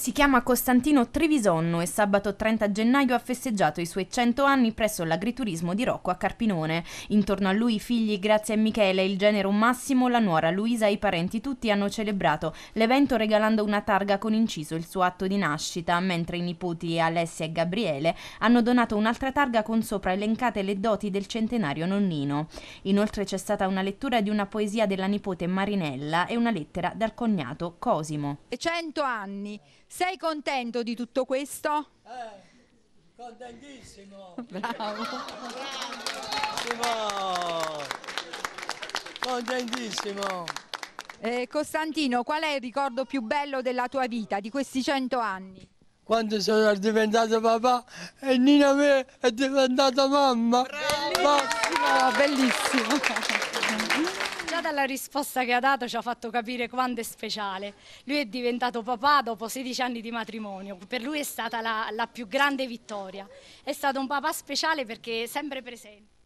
Si chiama Costantino Trevisonno e sabato 30 gennaio ha festeggiato i suoi 100 anni presso l'agriturismo di Rocco a Carpinone. Intorno a lui i figli Grazia e Michele, il genero Massimo, la nuora Luisa e i parenti tutti hanno celebrato l'evento regalando una targa con inciso il suo atto di nascita, mentre i nipoti Alessia e Gabriele hanno donato un'altra targa con sopra elencate le doti del centenario nonnino. Inoltre c'è stata una lettura di una poesia della nipote Marinella e una lettera dal cognato Cosimo. E 100 anni sei contento di tutto questo? Eh, contentissimo. Bravo. Bravo. Contentissimo. Eh, Costantino, qual è il ricordo più bello della tua vita, di questi cento anni? Quando sono diventato papà e Nina me è diventata mamma. Bellissimo. bellissimo già dalla risposta che ha dato ci ha fatto capire quanto è speciale. Lui è diventato papà dopo 16 anni di matrimonio, per lui è stata la, la più grande vittoria. È stato un papà speciale perché è sempre presente.